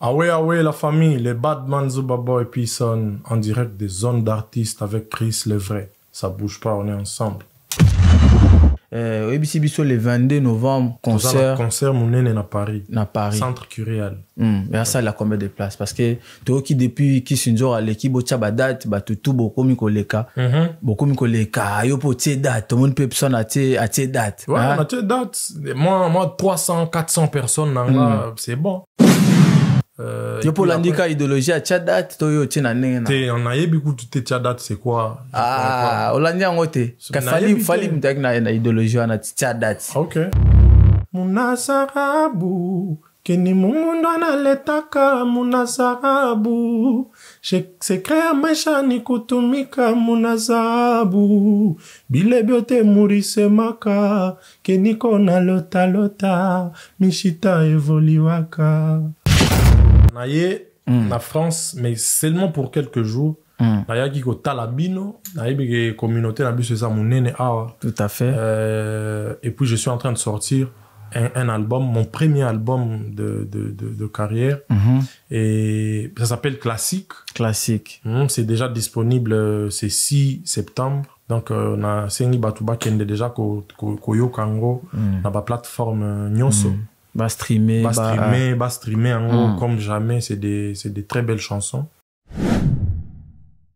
Ah ouais, ah ouais, la famille, les Batman Zubabo et Pisson, en direct des zones d'artistes avec Chris vrai. Ça bouge pas, on est ensemble. Euh, ABC Bissot, le 22 novembre, concert. concert, mon nez à Paris. À Paris. Centre Curial. Mmh. Mais ça, il a combien de places? Parce que, toi qui, depuis, qui s'injure à l'équipe, au tchaba date, bah, tout, beaucoup, miko leka. Mhm. Beaucoup, date. Tout le monde peut personne à tché, à date. Ouais, hein? on a une date. Moi, moi, 300, 400 personnes, hmm. c'est bon. Euh, yo mpo olandi ka idéologie ya tia date to oyo otie na ndenge te nayebi kutu te tia date c'est quoi ah, olandi yango te kafali mutu yaki na idéologie wana tia date ah, ok munasarabu keni mungundu analetaka munazarabu sekre ya maisha ni kutumika munazarabu bile byote murisemaka keniko nalotalota mishita evoliwaka naye en hmm. france mais seulement pour quelques jours mm. nayaki kotala bino nayebike communauté na biso eza monene awa tout à fait euh, et puis je suis en train de sortir un, album mon premier album de, de, de, carrière hmm. et ça s'appelle classique classique hmm, c'est déjà disponible euh, c'est 6 septembre donc euh, on a Batuba qui est déjà koyoka ko, ko yango mm. na plateforme nyonso Bas streamer. Bas bah, streamer, euh, bah, streamer, hmm. comme jamais. C'est des, des très belles chansons.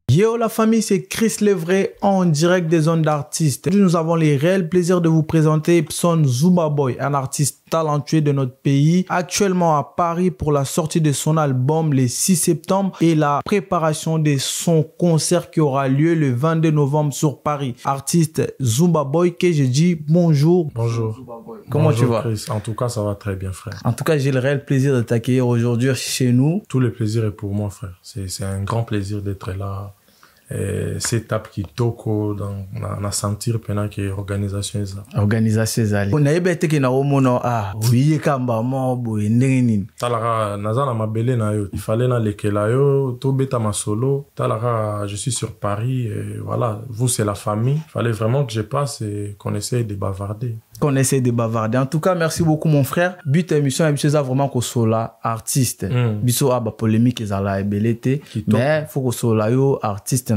Yo la famille, c'est Chris Levray en direct des zones d'artistes. Nous avons les réels plaisir de vous présenter Pson Zuma Boy, un artiste talentueux de notre pays, actuellement à Paris pour la sortie de son album le 6 septembre et la préparation de son concert qui aura lieu le 22 novembre sur Paris. Artiste Zumba Boy que je dis bonjour. Bonjour. Comment tu vas En tout cas, ça va très bien frère. En tout cas, j'ai le réel plaisir de t'accueillir aujourd'hui chez nous. Tout le plaisir est pour moi frère. C'est un grand plaisir d'être là euh, cette étape kitoko sentir pendant que organisation on organisation ezali nayebi eteke naomona a kamba mo bo ndenge nini tala kaka naza na mabele na yo na lekela yo tobeta masolo tala je suis sur paris voilà vous c'est la famille il fallait vraiment que je passe et qu'on essaye de bavarder qu'on essaie de bavarder. En tout cas, merci beaucoup, mon frère. But émission, et vraiment qu'on sola artiste. Mm. Biso, à bah, polémique, ils l'a ébelleter. Mais, faut qu'on soit yo, artiste,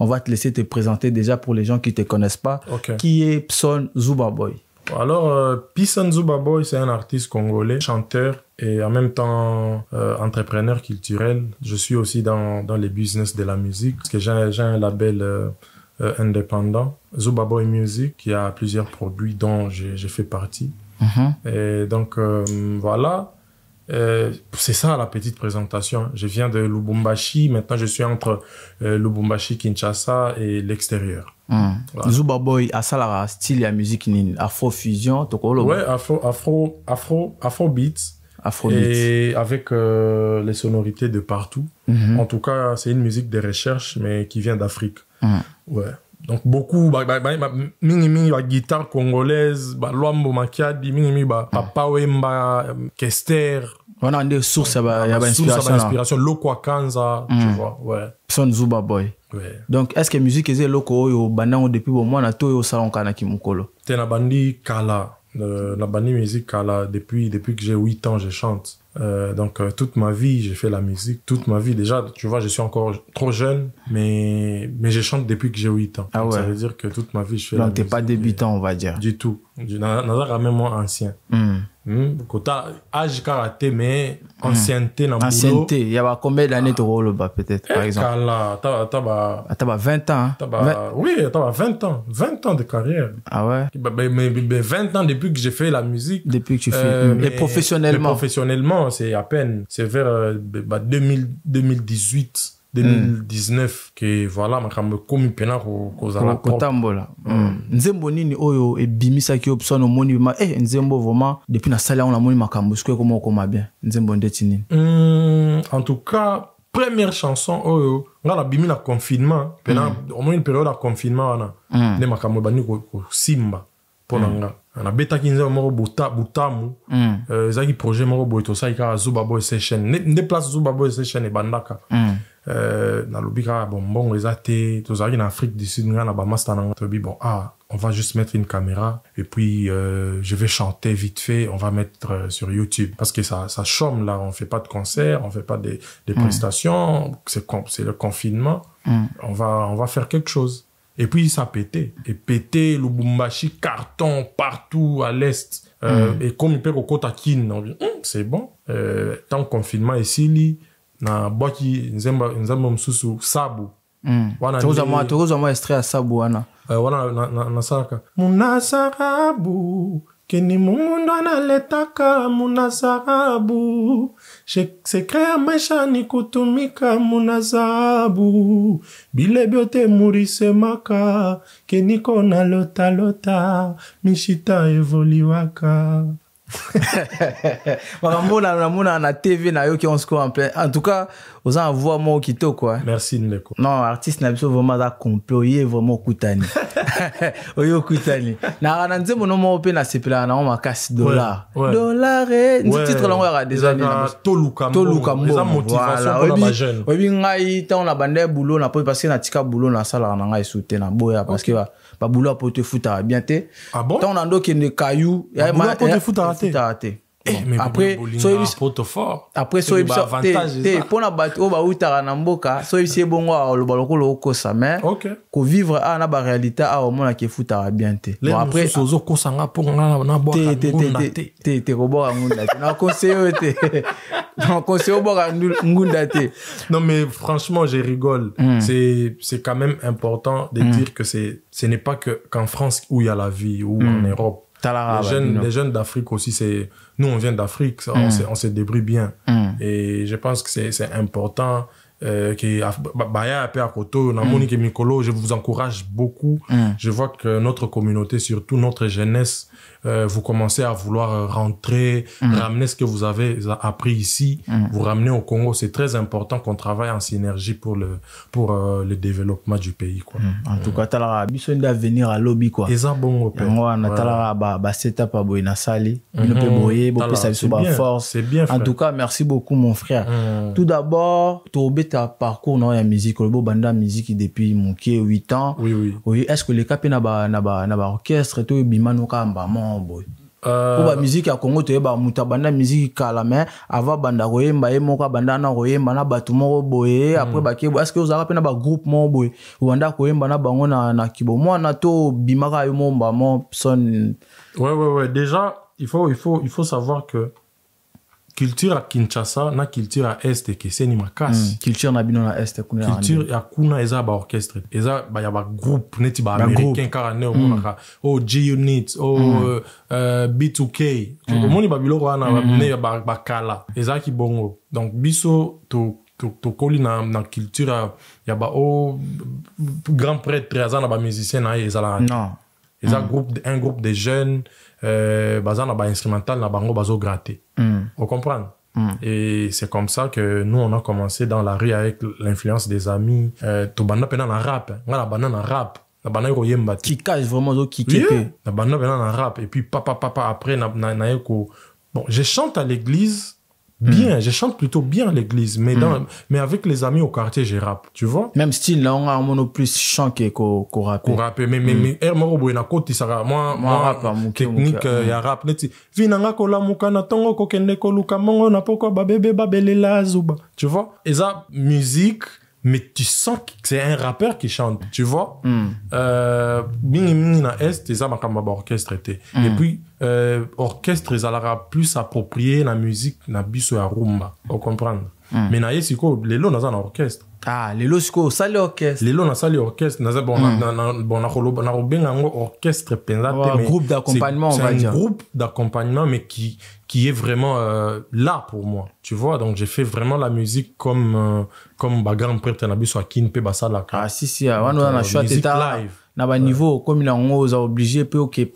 On va te laisser te présenter déjà pour les gens qui te connaissent pas. Qui est Pson Zubaboy? Alors, euh, Zubaboy, c'est un artiste congolais, chanteur et en même temps euh, entrepreneur culturel. Je suis aussi dans, dans les business de la musique parce que j'ai un label euh, euh, indépendant. Zuba Boy Music, il y a plusieurs produits dont j'ai fait partie. Mhm. Et donc, euh, voilà. Euh, c'est ça la petite présentation. Je viens de Lubumbashi. Maintenant, je suis entre Lubumbashi, Kinshasa et l'extérieur. Mhm. Zuba Boy, la style et musique, Afro-fusion, Tokolo. Ouais, Afro, Afro, Afro, Afro, afro beats. Et avec les sonorités de partout. En tout cas, c'est une musique de recherche, mais qui vient d'Afrique. Ouais. Donc, beaucoup, bah, bah, guitare congolaise, bah, lombo makiadi, minimi, bah, papa wemba, kester. On a des sources d'inspiration. inspiration. inspiration kanza, mm. tu vois, ouais. Son Zuba boy. Ouais. Donc est-ce que la musique est eloko oyo bandango depuis le mois oyo salon kana kimokolo? t'es bandi kala la à musicale, depuis, depuis que j'ai 8 ans, je chante. Euh, donc, euh, toute ma vie, j'ai fait la musique. Toute ma vie, déjà, tu vois, je suis encore trop jeune, mais, mais je chante depuis que j'ai 8 ans. Ah ça veut dire que toute ma vie, je fais la musique. Donc, t'es pas débutant, on va dire. Du tout nazalaka meme moins ancien mm. mm. kota âge âge karaté mais hmm. ancienneté na ancienneté ya Il d'année là peut-être par eh, exemple Tu as 20 ans hein? oui tu as 20 ans 20 ans de carrière ah ouais bah, bah, mais, 20 ans depuis que j'ai fait la musique depuis que tu fais euh, professionnellement professionnellement c'est à peine c'est vers euh, bah, 2000, 2018 2019 que voilà makambo la ko kozala kotambola hmm. nzembo nini oyo e yo ki wana no bima ma eh, nzembo vraiment depuis nasali yango namoni makambo soki ekoma okoma bien nzembo ndeti nini mm, en tout cas première chanson oyo nga nabimi na confinement au mm. une période de confinement wana mm. nde makambo ebandi ko simba. Pona hmm. nga mm. On a anabetaki nzembo moko botamu mm. uh, qui projet moko boye tosali kaka zuba boy session Ne place zuba boy session ebandaka mm. Euh, na nalobi bon bon les eza tous tozalaki en afrique du sud là na bamaster na ngai bon ah on va juste mettre une caméra et puis euh, je vais chanter vite fait, on va mettre euh, sur YouTube parce que ça ça chôme là, on fait pas de concert, on fait pas des, des mm. prestations, c'est c'est le confinement. Mm. On va on va faire quelque chose. Et puis ça pétait. Et pétait, le Lubumbashi, carton partout à l'est. Euh, mm. Et comme il peut au taquine, on hmm, c'est bon. Euh, tant confinement ici, li, na boki, nzemba, nzemba msusu, sabu. Mm. Tukuzama, tukuzama estrea sabu, wana. Euh, wana, na, na, nasaraka. Munasarabu, keni mumundu mon munasarabu. sekreya ni kutumika muna zahabu bile byote murisemaka keniko na lotalota mishita evoliwaka makambo namona na tv nayoki on score en plein en tout cas vous en voyez moi qui quoi merci Neko. non artiste n'a besoin vraiment d'un complot il est vraiment coutani oyo coutani na rendez mon nom au pays na c'est na on m'a cassé dollars dollars et eh. une titre longue à des années toluka toluka mais ça motivation pour la jeune oui bien ngai tant on a boulot na parce que na tika boulot na ça là ngai soutenir na boya parce que pas bah, bah, boulot pour te foutre à ah, bien ah bon tant on a donc caillou bah, boulot pour te foutre à t'es après, Eh, bon, après soyebisi après soyebisa te mpona bato oyo bautaka na mboka soyebisi ye bongo aloba lokola okosa me kovivre awa na barealité awa omonaki efutaka bien te te koboka ngunda te na conseil oyo te na conseil oboka ngunda te non mais franchement je rigole hmm. C'est, c'est quand même important de hmm. dire que c'est, ce n'est pas que qu'en France où il y a la vie ou en hmm. Europe les jeunes, jeunes d'Afrique aussi, c'est nous, on vient d'Afrique, on, mm. se débrouille bien. Mm. Et je pense que c'est important. Euh, qui Baya Koto, et mm. Mikolo, je vous encourage beaucoup. Je vois que notre communauté, surtout notre jeunesse, euh, vous commencez à vouloir rentrer, mm. ramener ce que vous avez appris ici, mm. vous ramener au Congo. C'est très important qu'on travaille en synergie pour le, pour, euh, le développement du pays. Quoi. Mm. En tout cas, tu as besoin à lobby. Quoi. ça, bon, on a à Boyna peut force. C'est bien. En tout cas, merci beaucoup, mon frère. Tout d'abord, tu ta parcours dans la musique, le beau banda musique depuis mon 8 ans. Oui, oui. Est-ce que les capes n'a pas orchestre, tu bimano vraiment boye po euh, bamusike ya kongo toyeba moto abanda musiki kala me ava abanda koyemba ye moko abanda wana koyemba na après moko boye apres bake boye eske ozalaka mpe na bagroupe moko boye obanda koyemba na bango na, na kibo mwana to bimaka yo mon ba mon son ouais, ouais, ouais. déjà il faut, il faut, il faut savoir que culture ya kinshasa na culture ya este ekeseni makasi hmm, culture na bino na este culture ya kuna eza baorchestre eza ya bagroupe neti baaméricain kaka nde hmm. omonaka o g unit o b2k omoni babiloko wana hmm. ne bakala ezalaki bongo donc biso to tokoli na, na culture ya, ya ba o oh, grand prêtre aza na bamusicien na ye ezalaka eza groupe un groupe de jeunes euh, ba instrumental na bango bazo gratter. Mm. Vous comprenez? Et c'est comme ça que nous, on a commencé dans la rue avec l'influence des amis. Euh, tout banda pendant la rap. na La banane rap. La banane ko yemba. Qui cache vraiment zo qui qui La banane rap. Et puis, papa, papa, après, na, na, na, bon, je chante à l'église. Hmm. bien, mmh. je chante plutôt bien l'église, mais, hmm. dans, mmh. mais avec les amis au quartier, je tu vois. Même style, là, on a un plus chant qu'au qu rap. Qu'au rap, mais, mais, hmm. mais, er, moi, au côté, ça va, moi, moi, rap, technique, il euh, y a rap, neti, vinanga kola mukana tongo kokende koluka mongo na poko babebe babele la zuba, tu vois. Et ça, musique, mais tu sens que c'est un rappeur qui chante, tu vois. Hmm. Euh, mingi mingi na est, eza makambo ba orchestre te. Hmm. Et puis, euh, orchestre ezalaka plus approprié la musique na biso ya rumba, okomprendre. Mm. Mais na ye sikoyo lelo naza na orchestre. ah les sikoyo osali orchestre lelo sali orchestre naze bon nakobenga hmm. un orchestre un groupe d'accompagnement on va dire groupe d'accompagnement mais qui, qui est vraiment euh, là pour moi tu vois donc j'ai fait vraiment la musique comme euh, comme bagrand prêtre na biso akini ah, si si ah, on a choisi euh, live na baniveau ouais. peu yango placement oblige mpe oke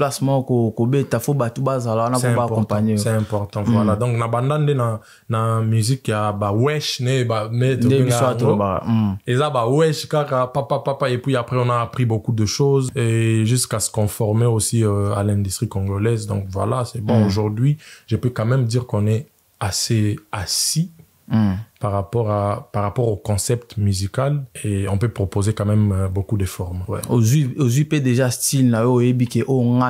faut ba tout bas alors bazala wana mpo accompagner c'est important voilà mm. donc na banda na, na musique ya wesh ne ba, mm. ba wesh kaka papa papa et puis après on a appris beaucoup de choses et jusqu'à se conformer aussi euh, à l'industrie congolaise donc voilà c'est bon mm. aujourd'hui je peux quand même dire qu'on est assez assis Mm. par, rapport à, par rapport au concept musical et on peut proposer quand même euh, beaucoup de formes. Ouais. UP déjà style na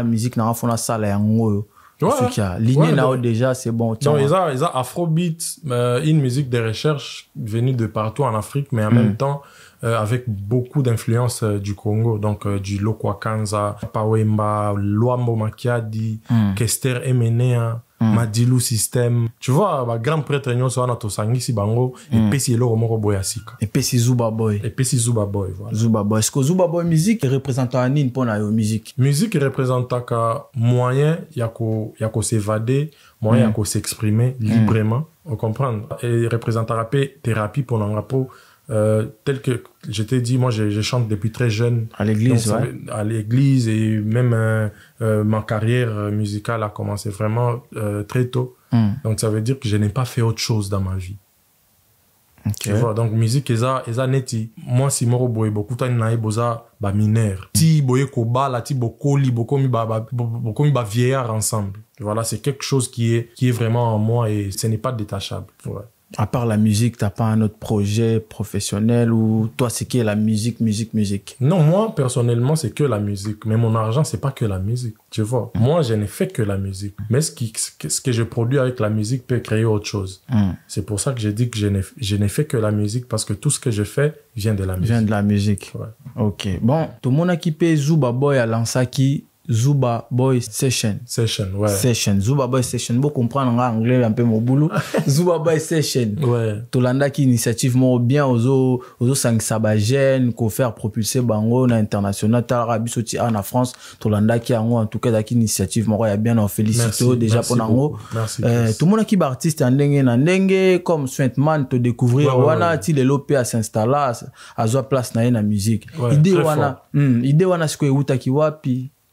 musique na fona qu'il y a. Ligné là déjà, c'est bon. Hein. ils ont, ils ont Afrobeat, euh, une musique de recherche venue de partout en Afrique, mais en même mm. temps, euh, avec beaucoup d'influences du Congo, donc du Lokwakanza, Pawemba, Luambo Makiadi, mm. Kester Emenea. Madilou mm. madilu système tu vois grand prêtre nyonso wana tosangisi bango puis mm. epesi eloko moko boye ya sika epesi zuba boy epesi zuba boy voilà. zuba boy que zuba boy musique représente nini mpo pour la musique musique représente un moyen ya s'évader un moyen moyen mm. ya mm. On librement mm. représente e représentaka mpe thérapie pour la mpo euh, tel que j'étais dit, moi, je, je, chante depuis très jeune. À l'église, ouais. À l'église et même euh, euh, ma carrière musicale a commencé vraiment très tôt. Hmm. Donc, ça veut dire que je n'ai pas fait autre chose dans ma vie. Okay. Tu vois, donc musique eza eza neti moi si moro boye bokutani na ye boza baminere hmm. ti boye kobala ti bokoli bokomi ba vieillir ensemble voilà c'est quelque chose qui est qui est vraiment en moi et ce n'est pas détachable ouais à part la musique, t'as pas un autre projet professionnel ou toi, c'est qui la musique, musique, musique Non, moi, personnellement, c'est que la musique. Mais mon argent, c'est pas que la musique, tu vois. Mm. Moi, je n'ai fait que la musique. Mais ce, qui, ce que je produis avec la musique peut créer autre chose. Mm. C'est pour ça que j'ai dit que je n'ai fait que la musique parce que tout ce que je fais vient de la musique. Vient de la musique. Ok. Bon, tout le monde a qui Zouba Boy à Lansaki. Zuba Boy Session. Session, ouais. Session. Zuba Boy Session. vous comprenez en anglais un peu mon boulot. Zuba Boy Session. Ouais. Tolanda qui initiative mon bien aux autres, aux autres sang sabagène, qu'on fait propulser Bango na international, l'Arabie en France. Tolanda qui a en tout cas, qui initiative mon roi, bien en félicito déjà pour l'ango. Merci. Euh, tout le monde qui est artiste en dengue, en dengue, comme Swintman, te découvrir, wana, t'il est lopé à s'installer, à zoa place na la musique. Idée wana, hmm, idée wana, ce que est wapi.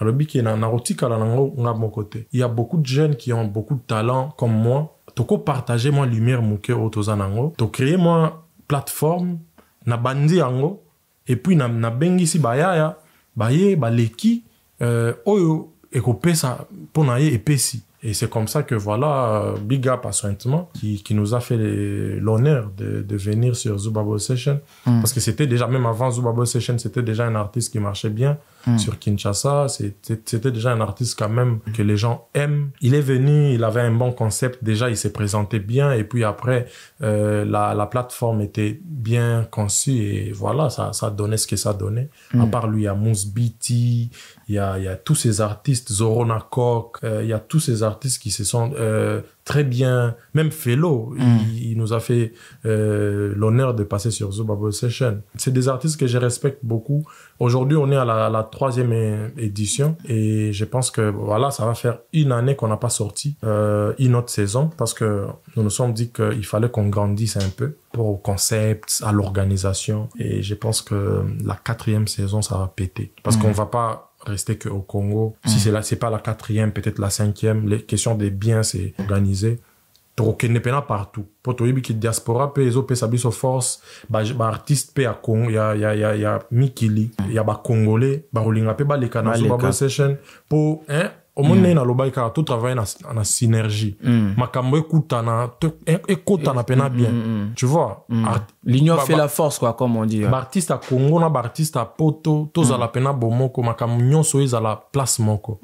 na, nango nga il y a beaucoup de jeunes qui ont beaucoup de talent comme moi tokopartage mwa lumière moke oyo toza nango tocréer mwa plateforme na bandi Et puis, nabengisi na bayaya baye baleki euh, oyo et mpo na pour epesi Et c'est comme ça que voilà, euh, Big Up à qui, qui nous a fait l'honneur de, de, venir sur Zubabo Session. Hmm. Parce que c'était déjà, même avant Zubabo Session, c'était déjà un artiste qui marchait bien. Hmm. sur Kinshasa. C'était déjà un artiste quand même que les gens aiment. Il est venu, il avait un bon concept déjà, il s'est présenté bien et puis après, euh, la, plateforme était bien conçue et voilà, ça, ça donnait ce que ça donnait. Hmm. À part lui, il y a Moose Beatty, il y a, il y a tous ces artistes, Zorona Koch, euh, il y a tous ces artistes qui se sont... Euh, très bien, même Fellow, il, mm. nous a fait euh, l'honneur de passer sur Bubble Session. C'est des artistes que je respecte beaucoup. Aujourd'hui, on est à la, troisième édition et je pense que voilà, ça va faire une année qu'on n'a pas sorti euh, une autre saison parce que nous nous sommes dit qu'il fallait qu'on grandisse un peu au concept, à l'organisation et je pense que la quatrième saison, ça va péter parce mm. qu'on va pas rester qu'au Congo. Si mm. c'est n'est pas la quatrième, peut-être la cinquième. Les questions des biens, c'est organisé. pas partout Pour bah, bah, a toyebiki diaspora mpe ezopesa biso force a il y a il y a mikili mm. il y a Congolais bakolinga mpe baleka na biso pour mpo hein, omoni mm. nini alobaki kaka totravaille na, na synergie mm. makambo ekutana ekotana mpe na e, mm, bien mm, mm, mm, tu vois l'union fait la force quoi comme on dit baartiste ya congo na baartiste ya poto tozala mpe na bomoko makambo nyonso ezala place moko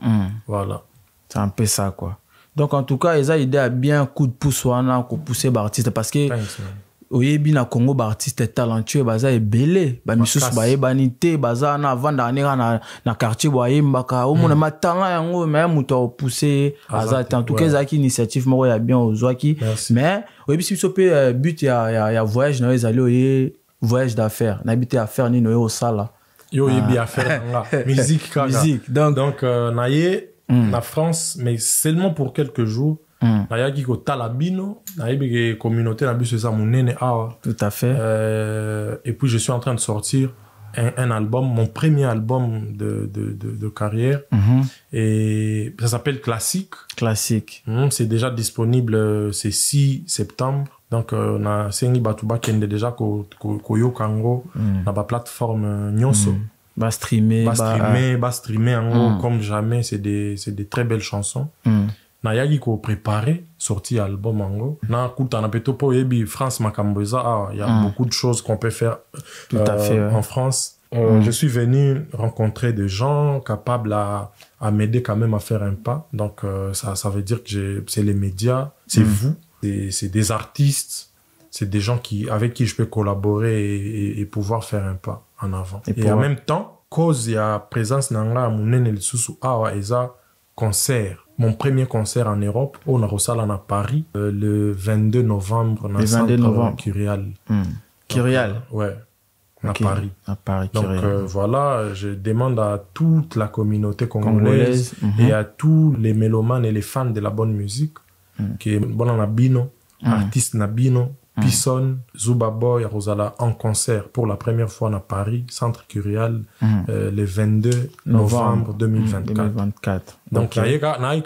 voilà c'est un peu ça quoi donc en tout cas eza idée ya bien coup de pouce wana kopousse baartiste parce que Thanks, man. oyebi a congo baartiste talentueux baza ebele bamisusu bayebani te baza na na, na quartier boyembaka omona mm. yango moto ye ah, en tout cas ezalaki initiative moko ya bien ozwaki mais oyebisi biso mpe euh, but ya, ya, a voyage na yo ezali voyage d'affaires nayebi te affaire nini oye osala yo oyebi ah. affaire musique musique donc, donc euh, hmm. na france mais seulement pour quelques jours Hmm. na yaki kotala bino nayebi ke communauté na biso eza monene awa tout à fait euh, et puis je suis en train de sortir un, un album mon premier album de, de, de, de carrière -hmm. et ça s'appelle classique classique hmm, c'est déjà disponible euh, c'est 6 septembre donc euh, Batuba qui est déjà yo yango mm. na plateforme euh, nyonso mm. streamer bastreame ba... streamer, ba gros, mm. comme jamais c'est des, des très belles chansons hmm. Ah, il y sorti des album na nakutana na to france makambo beaucoup de choses qu'on peut faire euh, en france euh, hmm. je suis venu rencontrer des gens capables à, m'aider quand même à faire un pas donc euh, ça, ça veut dire que c'est les médias c'est hmm. vous c'est des artistes c'est des gens qui avec qui je peux collaborer et, pouvoir faire un pas en avant et, en même temps cause ya présence la ngai ah concert mon premier concert en Europe au Narosalan à Paris euh, le 22 novembre dans le 22 novembre. Curial. Hmm. Curial. Euh, ouais. À Paris. À Paris, Donc euh, voilà, je demande à toute la communauté congolaise, uh-huh. et à tous les mélomanes et les fans de la bonne musique hmm. qui est bon nabino, hmm. artiste nabino, Mmh. Pisson, Zubaboy, Rosala en concert pour la première fois à Paris, Centre Curial, mmh. euh, le 22 novembre 2024. Donc, il y a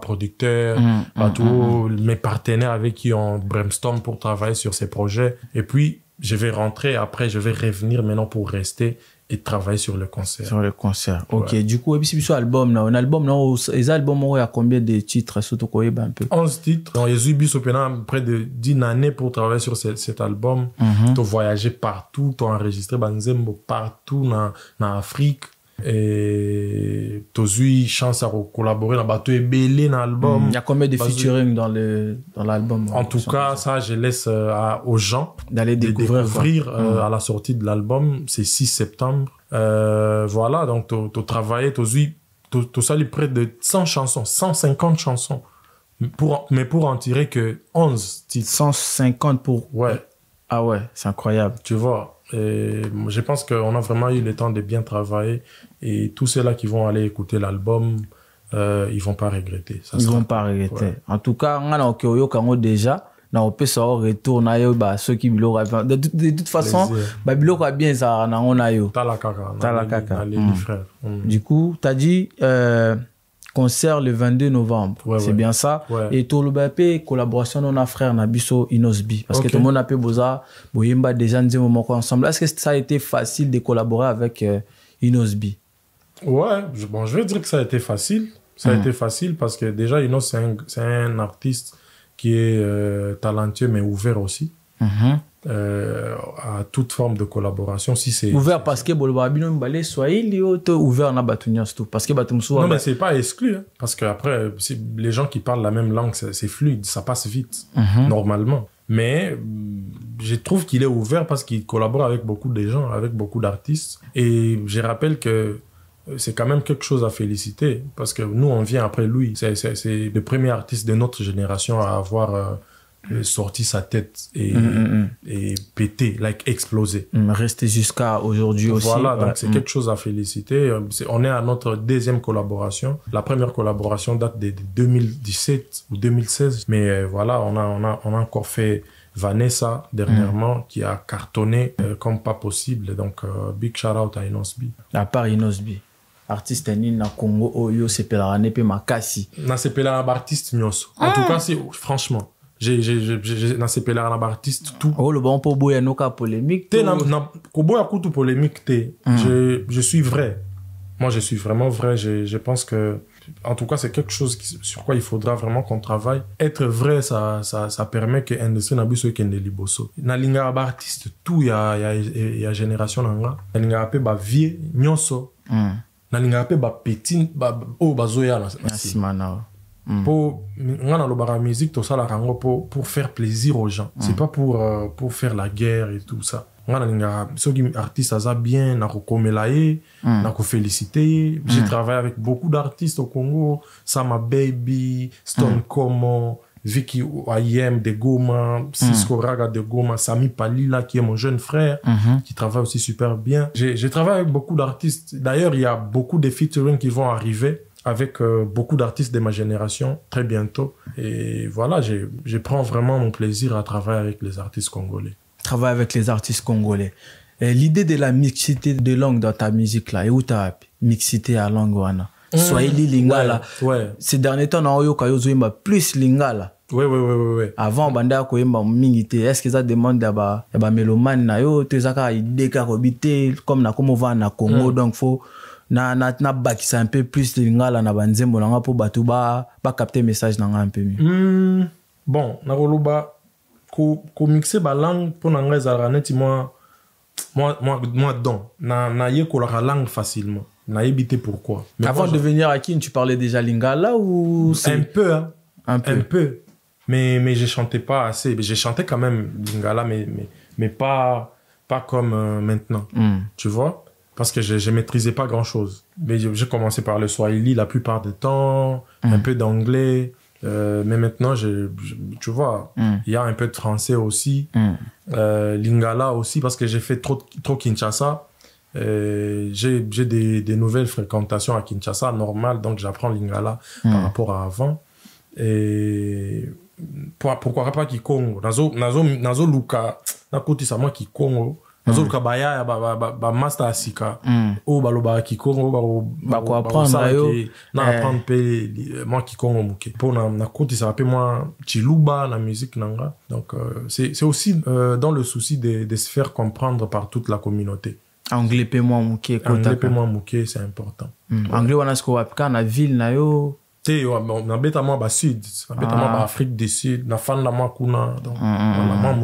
producteur, mmh, tous mes partenaires avec qui on brainstorm pour travailler sur ces projets. Et puis, je vais rentrer après, je vais revenir maintenant pour rester et travaille sur le concert. Sur le concert. Ok. Ouais. Du coup, et puis sur album, là, on album, là, les oh, albums, il y a combien de titres Surtout qu'on un peu. 11 titres. Donc, Jésus Bis, près de 10 années pour travailler sur ce, cet album. Mm -hmm. Tu voyagé partout, tu enregistré Banzembo partout en Afrique. Et la chance à collaborer tu es belé dans l'album. Mm. Il y a combien de featuring dans le dans l'album hein, En tout cas, ça je laisse euh, aux gens d'aller découvrir, euh, mm. à la sortie de l'album, c'est 6 septembre. Euh, voilà, donc tu travaillé tu tout ça près de 100 chansons, 150 chansons. Pour, mais pour en tirer que 11 titres. 150 pour Ouais. Ah ouais, c'est incroyable. Tu vois, et je pense qu'on a vraiment eu le temps de bien travailler. Et tous ceux-là qui vont aller écouter l'album, euh, ils vont pas regretter. ils ne vont pas regretter. En tout cas, on a déjà. eu le temps de retourner à ceux qui qui ya de, de, toute façon ba biloko bien ça nango na yo la caca tala la caca mm. mm. du coup tu as dit euh, concert le 22 novembre. c'est bien ça. Ouais. Et Tolubapé, collaboration de notre frère Nabiso Inosbi. Parce que tout le monde a pu Boza, Boyemba déjà des moments ensemble. Est-ce que ça a été facile de collaborer avec euh, Inosbi Ouais, je, bon, je vais dire que ça a été facile. Ça a hmm. été facile parce que déjà, Inos, c'est un, artiste qui est euh, talentueux mais ouvert aussi. Mhm. Euh, à toute forme de collaboration si c'est ouvert parce que bolobabino ouvert na tout parce que non mais c'est pas exclu hein. parce que après les gens qui parlent la même langue c'est fluide ça passe vite mhm. normalement mais mm, je trouve qu'il est ouvert parce qu'il collabore avec beaucoup de gens avec beaucoup d'artistes et je rappelle que euh, c'est quand même quelque chose à féliciter parce que nous on vient après lui c'est le premier artiste de notre génération à avoir euh, sorti sa tête et, mm, mm, mm. et pété, like explosé. Resté jusqu'à aujourd'hui aussi. Voilà, donc c'est quelque chose à féliciter. Euh, on est à notre deuxième collaboration. La première collaboration date de, 2017 ou 2016, mais euh, voilà, on a, on, a, on a encore fait Vanessa dernièrement qui a cartonné euh, comme pas possible. Donc, big shout out à Inosbi. À part Inosbi. Artiste ni na Congo oyo sepelana pe makasi. Na un artiste En ah. tout cas, c'est franchement j'ai j'ai dans sepelaka na baartiste tout oyo olobaka mpo boya noka polémique te koboya kutu polémique t'es hum. je, je suis vrai moi je suis vraiment vrai je, je pense que en tout cas c'est quelque chose qui, sur quoi il faudra vraiment qu'on travaille être vrai ça, ça, ça permet que industrie na biso ekende liboso nalingaka artiste tout y il y a génération na nga pe ba vie nyonso mm. Hum. nalingaka mpe bapeti ba, oyo bazoya na nsima na Mm. pour musique tout ça pour faire plaisir aux gens c'est mm. pas pour euh, pour faire la guerre et tout ça on a artistes bien mm. j'ai travaillé avec beaucoup d'artistes au congo sama baby stone como Vicky Ayem de Goma, Cisco Raga de Goma, Sami Palila, qui est mon jeune frère, mm-hmm. qui travaille aussi super bien. J'ai travaillé avec beaucoup d'artistes. D'ailleurs, il y a beaucoup de featuring qui vont arriver avec euh, beaucoup d'artistes de ma génération très bientôt. Et voilà, je prends vraiment mon plaisir à travailler avec les artistes congolais. Travailler avec les artistes congolais. L'idée de la mixité de langue dans ta musique là, et où as mixité à langue wana? les mmh. Swahili lingala. Ces derniers temps, on a eu plus lingala. Oui, oui, oui, oui, Avant, banda koyemba mingi te. Est-ce que ça demande ya ba, ya ba te zaka comme na a va na Congo, mmh. donc faut na na na un peu plus lingala na message un peu mieux hmm, bon pour ko ko mixer ba langue pour na neti moi moi don na langue facilement na pourquoi Mais avant de venir à Kin tu parlais déjà lingala ou un peu hein. un peu un peu mais mais je chantais pas assez j'ai chanté quand même lingala mais mais mais pas pas comme euh, maintenant hmm. tu vois parce que je, ne maîtrisais pas grand chose. Mais j'ai commencé par le swahili la plupart du temps, un mm. peu d'anglais. Euh, mais maintenant, tu vois, mm. il y a un peu de français aussi, mm. euh, lingala aussi, parce que j'ai fait trop, trop Kinshasa. j'ai des, nouvelles fréquentations à Kinshasa, normal, donc j'apprends lingala par rapport à avant. Et pourquoi pas Kikongo Nazo, nazo, nazo Luka, moi Kikongo. Mm. bazoluka ba, ba, sika mm. musique donc euh, c'est aussi euh, dans le souci de, se faire comprendre par toute la communauté anglais mpe anglais c'est important mm. anglais wana sikoyo apika na ville na yo te ba sud, moi ah. du sud nafanda moi kuna donc na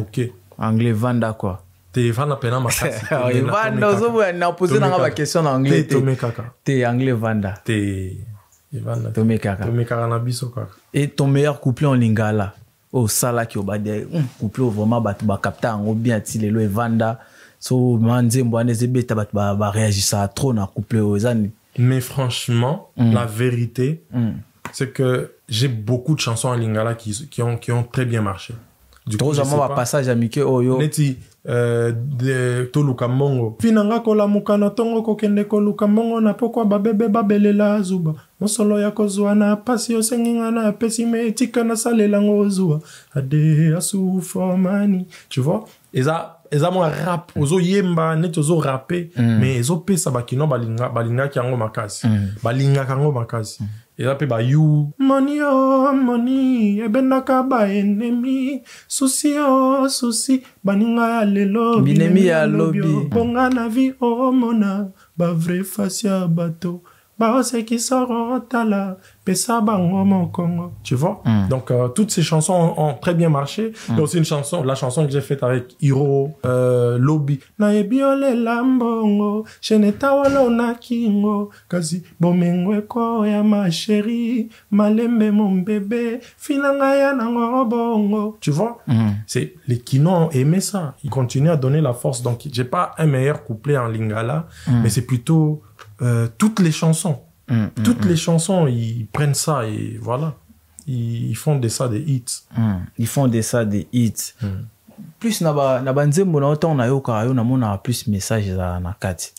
anglais vanda quoi te vanda mpena makasivanda ah, ozomona opozananga bakestion na anglais Tomé kaka te anglais vanda te Tomé kaka Tomé kaka na biso kaka Et ton meilleur couple en lingala osalaki obade hum, couple o vraiment bat bakapta yango bien ti le evanda so ma nzembo bat ba bato baréagisaka trop na couple oyo oh, mais franchement hum. la vérité hum. c'est que j'ai beaucoup de chansons en lingala qui, qui, ont, qui ont très bien marché du trop passage, passage à Mickey oyo oh, neti Euh, toluka mbongo mpina nga kolamuka na ntongo kokende koluka mbongo na pokwa babebe babelela zuba mosolo ya kozwa na pasi osengi nga na apesi me etika nasalelango ozwa ade asufamani tu vois eza eza mwa rap mm. ozoyemba neti ozorape mm. me ezopesa bakino balingaki balinga yango makasi mm. balingaka yango makasi mm. eza mpe bayu moni o moni ebendaka baenemi susi o susi baninga ya lelo binemi ya lobi bonga na vi omona oh bavrai fasi ya bato baosekisa kotala Bah, hein. Tu vois hmm. Donc, euh, toutes ces chansons ont, très bien marché. Il hmm. y aussi une chanson, la chanson que j'ai faite avec Hiro, euh, Lobby. mon tu vois hmm. c'est les qui ont aimé ça ils continuent à donner la force donc j'ai pas un meilleur couplet en lingala mais c'est plutôt euh, toutes les chansons Mmh, Toutes mm. les chansons, ils prennent ça et voilà. Ils, font de ça des hits. Mm, ils font de ça des hits. plus na banzembo na yo ntango na yo kaka yo namona plus message ezala na kati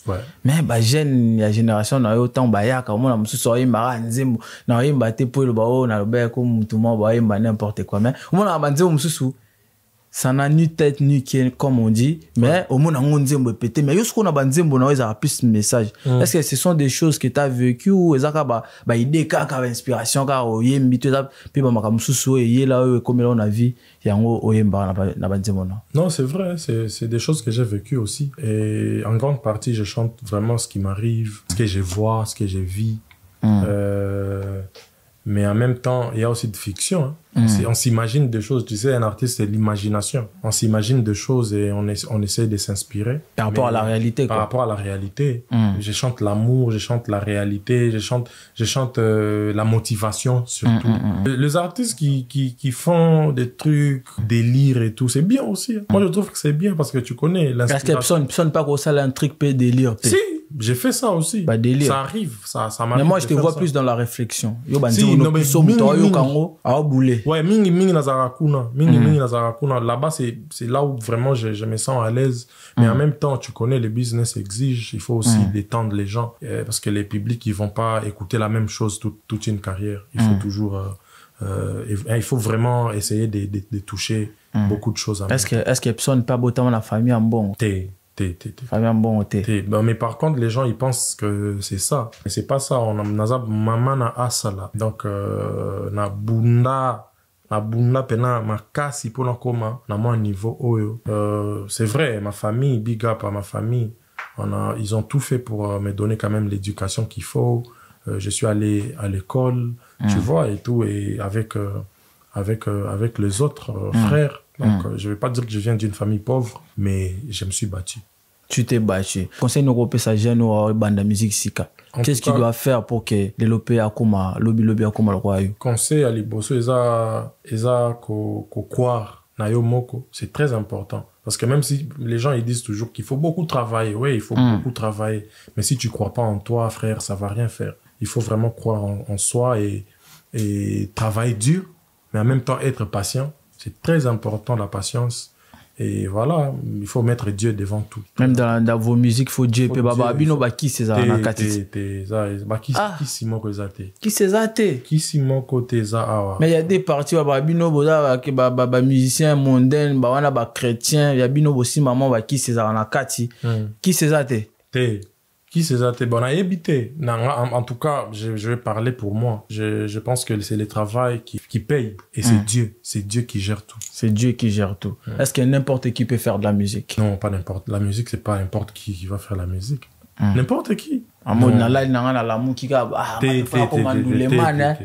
bah jeune ya génération na yo ntango bayaka omona mosusu ayembaka ah, nzembo na oyemba te mpo oh, na oyo ba yako motu mwa bayemba n'importe quoi mais me omonaka banzembo mosusu ça n'a ni tête ni est comme on dit mais au moins on nzembo pété mais yusko na a ce ils a plus message est-ce que ce sont des choses que tu as vécu ou ezaka ba ba idée kaka inspiration ka oyembi tu ça puis ba makamususu et là euh, comme on a vu yango oyemba oh, na banzembo na non c'est vrai hein, c'est c'est des choses que j'ai vécu aussi et en grande partie je chante vraiment ce qui m'arrive ce que je vois ce que je vis hmm. euh, mais en même temps, il y a aussi de fiction. Hein. Mm. On s'imagine des choses. Tu sais, un artiste, c'est l'imagination. On s'imagine des choses et on, on essaie de s'inspirer. Par rapport à la réalité, Par rapport à la réalité. Mm. Je chante l'amour, je chante la réalité, je chante, je chante euh, la motivation, surtout. Mm, les artistes qui, qui, qui, font des trucs, des délire et tout, c'est bien aussi. Hein. Moi, je trouve que c'est bien parce que tu connais l'inspiration. Parce que personne, personne pas comme ça, un truc, délire. Si! J'ai fait ça aussi. Bah, Ça arrive, ça, ça m'arrive. Mais moi, je te vois plus dans la réflexion. Bah, si, non, mais Là-bas, c'est, là où vraiment je, me sens à l'aise. Mais en mhm. même temps, tu connais, le business exige, il faut aussi mhm. détendre les gens. Euh, parce que les publics, ils vont pas écouter la même chose toute, une carrière. Il faut mhm. toujours, euh, euh, il faut vraiment essayer de, toucher beaucoup de choses. Est-ce que, est-ce que personne pas autant la famille en bon? T'es, t'es, Bon, t'es. mais par contre, les gens, ils pensent que c'est ça. Mais c'est pas ça. On a nazab mamana asala. Donc, euh, na bunda na bunda pena pour pona koma na mon niveau oyo. Euh, c'est vrai, ma famille, big up à ma famille. On a, ils ont tout fait pour euh, me donner quand même l'éducation qu'il faut. Euh, je suis allé à l'école, mm. tu vois, et tout, et avec, euh, avec, avec les autres mm. frères. Donc, mm. je vais pas dire que je viens d'une famille pauvre, mais je me suis battu tu t'es battu. Conseil nous ça bande de musique sika. Qu'est-ce qu'il doit faire pour que les lopé akuma, lobby lobby akuma le roi Conseil à l'ibosso, ko, ko nayo moko, c'est très important. Parce que même si les gens ils disent toujours qu'il faut beaucoup travailler, oui, il faut mm. beaucoup travailler. Mais si tu crois pas en toi, frère, ça va rien faire. Il faut vraiment croire en, en soi et, et travailler dur, mais en même temps être patient. C'est très important la patience Et voilà, il faut mettre Dieu devant tout. Même dans, dans vos musiques, il faut Dieu. Faut et Baba Abino, bah, qui c'est ça Qui s'y manque Zate Qui c'est Zate Qui s'y manque Teza Mais il y a des parties, Baba Abino, Baba musicien mondain, Baba chrétien, il y a Bino aussi, maman, bah, qui c'est ça hmm. Qui c'est Zate Té. qui c'est ça bon à éviter en, tout cas je, vais parler pour moi je, pense que c'est le travail qui, paye et c'est hmm. Dieu c'est Dieu qui gère tout c'est Dieu qui gère tout hmm. est-ce que n'importe qui peut faire de la musique non pas n'importe la musique c'est pas n'importe qui qui va faire la musique Hmm. n'importe qui amoni hmm. nalali il na ba kika akoma ndulema ne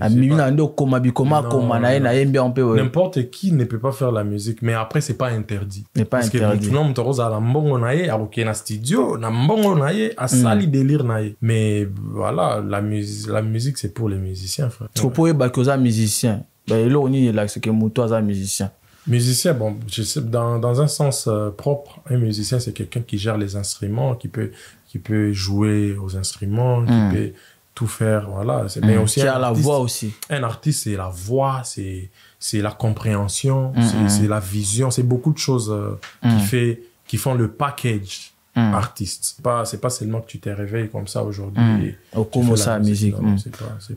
amimi na koma okoma bikoma akoma na ye nayembi yango n'importe qui ne peut pas faire la musique mais après c'est pas interdit parcequeino moto akozala na mbongo na à akokee na studio na mbongo na à hmm. sali délire na mais voilà la, mus la musique c'est pour les musiciens frère po oyebaki ben, a musicien eloko nini elakisake moto aza musicien Musicien, bon, je sais, dans, dans un sens euh, propre, un musicien, c'est quelqu'un qui gère les instruments, qui peut, qui peut jouer aux instruments, qui hmm. peut tout faire, voilà. Mais hmm. aussi. Qui a la voix aussi. Un artiste, c'est la voix, c'est, c'est la compréhension, hmm, c'est, la vision, c'est beaucoup de choses euh, qui, fait, qui font le package Mmh. artiste. C'est pas, c'est pas seulement que tu t'es réveillé comme ça aujourd'hui. Hmm. Au comment ça, la musique. Hmm.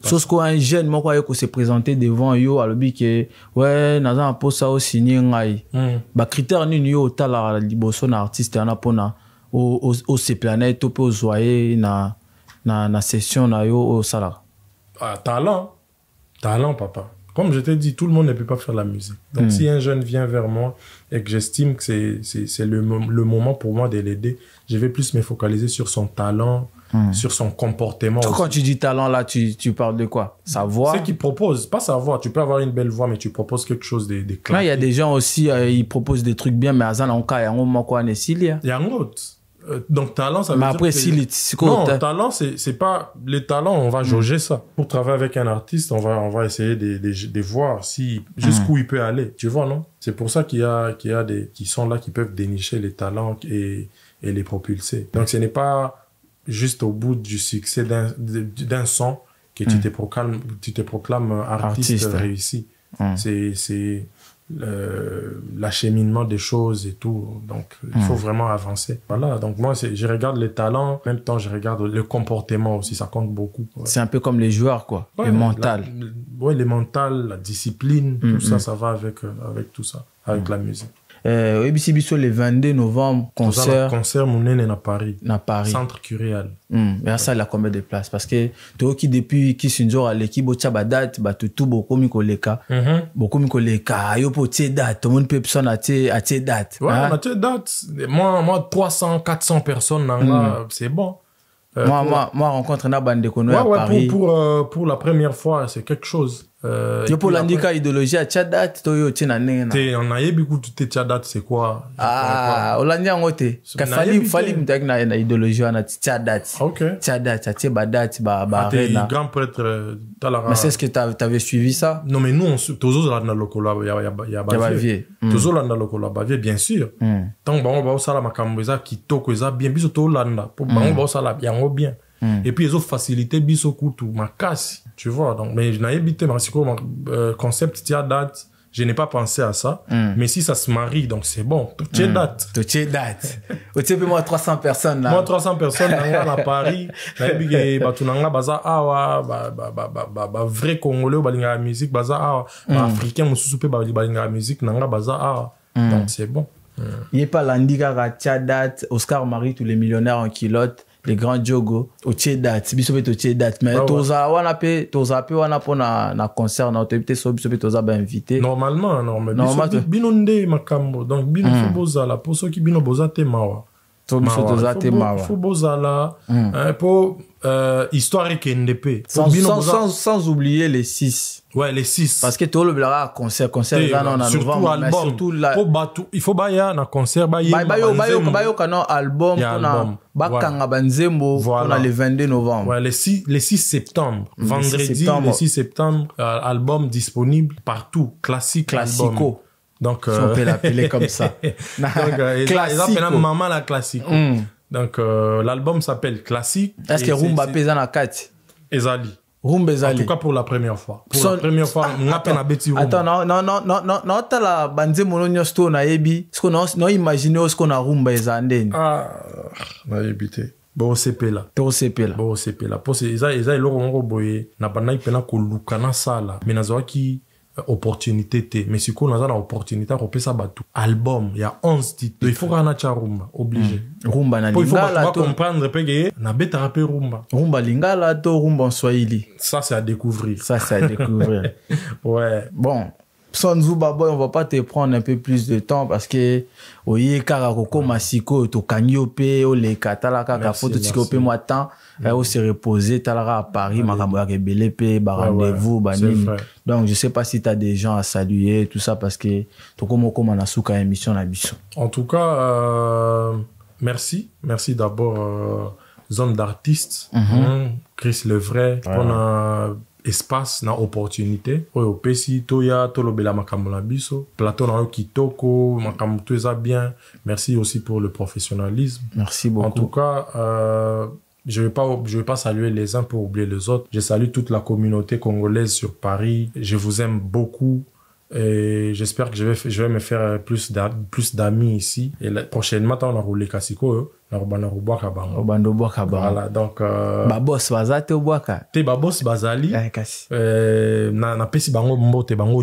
Sauf qu'un jeune, moi, quoi, qu'on s'est présenté devant yo, à l'obi, que, ouais, n'a un peu ça au signé, ngai. Hmm. Bah, critère, ni, ni, au tal, la libosso, na artiste, na pona, au, au, se planète, au peu, au soye, na, na, na session, na yo, au salar. Ah, talent. Talent, papa. Comme je t'ai dit, tout le monde ne peut pas faire la musique. Donc, hmm. si un jeune vient vers moi et que j'estime que c'est le, le, moment pour moi de l'aider, je vais plus me focaliser sur son talent, hmm. sur son comportement. Quand tu dis talent, là, tu, parles de quoi Sa voix Ce qu'il propose, pas sa voix. Tu peux avoir une belle voix, mais tu proposes quelque chose de, de clair. Là, il y a des gens aussi, euh, ils proposent des trucs bien, mais à il y a un moment, quoi, Il y a un euh, donc talent, ça veut mais après, si les Non, talent, c'est pas... Les talents, on va hmm. jauger ça. Pour travailler avec un artiste, on va, on va essayer de, voir si, jusqu'où hmm. il peut aller. Tu vois, non C'est pour ça qu'il y, a, a des... qui sont là, qui peuvent dénicher les talents et, les propulser. Donc, ce n'est pas juste au bout du succès d'un son que tu, hmm. te proclames, tu te proclames artiste, artiste. réussi. C'est l'acheminement des choses et tout. Donc, il faut hmm. vraiment avancer. Voilà, donc moi, je regarde les talents, en même temps, je regarde le comportement aussi, ça compte beaucoup. C'est un peu comme les joueurs, quoi, le mental. Oui, le mental, la discipline, tout hmm, ça, hmm. ça va avec, euh, avec tout ça, avec la musique. Euh, oyebisi biso le 22 novembre concert concert monene na paris na paris centre curial mm. asala combien de place parce que toyoki depuis kisinzor aleki botya badate bato tu bokomi koleka mm -hmm. bokomi koleka yo mpo otie date tomoni mpe pison atie atie date ouais, hein? on atie date moi, moi 300 400 personnes nanga mm. c'est bon euh, moi, pour... moi, moi rencontre na bandeko no ouais, ya ouais, paris pour, pour, euh, pour la première fois c'est quelque chose Euh, yo pour une idéologie à tchadat to tchadat c'est quoi ah, na, na idéologie tchadat ah, okay. tchadat le bah, bah, bah, ah, hein. grand prêtre euh, mais c'est ce que tu avais suivi ça non mais nous tozozala a bavier. ya bavier, bien sûr hmm. bien biso hmm. bien hmm. et puis tu vois, donc, mais naïe bitté mon concept tia date, je n'ai pas pensé à ça. Mm. Mais si ça se marie, donc c'est bon. tu mm. date. Toché date. Au début, moi, 300 personnes, là. Moi, 300 personnes, là, à Paris. Naïe bigé, bah, tout n'anga, baza, ah bah, bah, bah, bah, bah, bah, vrai Congolais, bah, la musique, baza, awa. Bah, africain, moussoupe, bah, la musique, n'anga, baza, ah Donc c'est bon. Il a pas l'andi, kaka, tia date, Oscar Marie, tous les millionnaires en kilote. le grand jogo otie date biso mpe totie date mais tozala wana mpe tozala mpe wana mpo na, na concert na toyebi te so biso mpe toza bainvité normalement normal bino nde makambo donc bino hmm. so bozala mpo soki bino boza te mawa to biso toza te mawafu bozala mpo hmm. euh, histoire ekende mpe sans oublier les six ouais les six parce que toolobelaka concert concert eza no na novembrsurtout il faut baya na concert bayebbayokana album mpona bakanga banzembo mpona le 22 novembre ouais, le, 6, le 6 septembre hmm, vendredi le 6 septembre euh, album disponible partout classique classico album. Donc, on euh, comme ça. Euh, ils appellent maman la classique. Hmm. Donc, euh, l'album s'appelle Classique. Est-ce que Rumba la Ezali. Rumba Ezali. En tout cas, pour la première fois. Pour la première fois, ah, on appelle un petit Rumba. Attends, non, non, non, non, non, la non, Rumba Ah, Bon, Bon, Bon, Pour que Ezali, ils ont Na na sala. Euh, opportunité te me sikoyo naza na opportunité akopesa bato album ya 11 titre ifo kaka natya rumba oblige hmm. rumba na lingalaacomprendre mpe ke nabetaka mpe rumba rumba lingala to rumba nswahili ça c'est à découvrir ça c'est à découvrir ouais bon sanzuba boy on va pas te prendre un peu plus de temps parce que oyei kaka kokóma sikoyo tokangi yo mpe oleka tala kaka fo totiki yo mpe mwa temps où se reposer talara à Paris makambo ya kebele bah, rendez-vous bah, donc je sais pas si tu as des gens à saluer tout ça parce que tokomokoma na suka ya émission la mission. en tout cas euh, merci merci d'abord euh, hommes d'artistes mm -hmm. Chris Levray ouais. a espace na opportunité oyo opesi toya tolobela makambo na biso plateau na kitoko makambo bien merci aussi pour le professionnalisme merci beaucoup en tout cas euh, je ne vais, pas, saluer les uns pour oublier les autres. Je salue toute la communauté congolaise sur Paris. Je vous aime beaucoup. Et j'espère que je vais, me faire plus d'amis ici. Et là, prochainement, on a roulé Kassiko. Hein. Voilà, donc. Euh, babos baza te obwaka. Te babos bazali. Eh, euh, na, na pesi bango te bango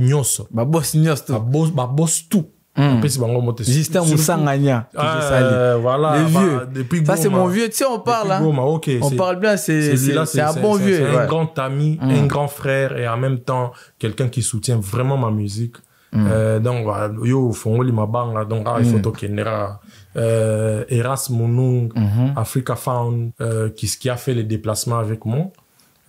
Babos nyonso. Babos, babos tout. Hmm. apesi bango motojustin mosanganya ah, voilà les bah, vieux depuis ça c'est mon vieux tu sais on parle hein. on parle bien c'est c'est un bon vieux c'est un grand ami hmm. un grand frère et en même temps quelqu'un qui soutient vraiment ma musique hmm. euh, donc bah, yo fongoli mabanga donc ah il faut tokendera euh, Eras Monung mhm. Africa Found euh, qui qui a fait les déplacements avec moi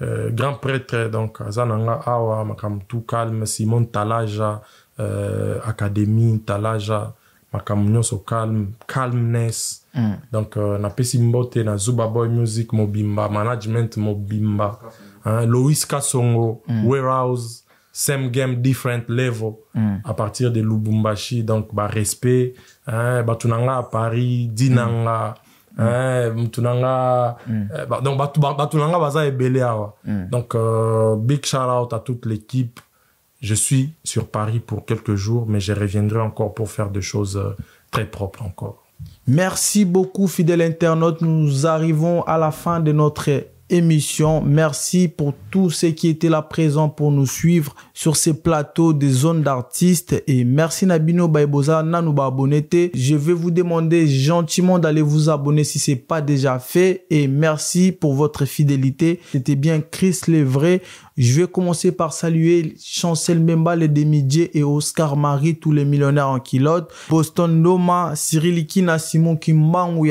grand prêtre donc Azananga Awa Makam tout calme Simon Talaja uh, academy talaja makambo nyonso calm, calmness mm. donc uh, napesi mbote na zuba boy music mobimba management mobimba hein, lois kasongo mm. warehouse same game different level mm. à partir de lubumbashi donc barespect bato na nga à paris di na nga mm. mutu na nga donc bato na nga baza ebele awa mm. donc euh, big shout out à toute l'équipe je suis sur Paris pour quelques jours, mais je reviendrai encore pour faire des choses euh, très propres encore. Merci beaucoup, fidèle internautes. Nous arrivons à la fin de notre émission. Merci pour tous ceux qui étaient là présents pour nous suivre sur ces plateaux des zones d'artistes. Et merci Nabino Baiboza, Nanouba Je vais vous demander gentiment d'aller vous abonner si c'est pas déjà fait. Et merci pour votre fidélité. C'était bien Chris vrai je vais commencer par saluer Chancel Memba, les Demidier et Oscar Marie, tous les millionnaires en kilote. Boston Noma, Cyril Kina, Simon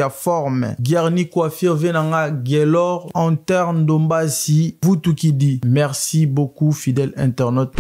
a Forme, Guerni Kwafir Venanga, Gelor, Anterne Dombasi, vous tout qui dit. Merci beaucoup, fidèle internautes.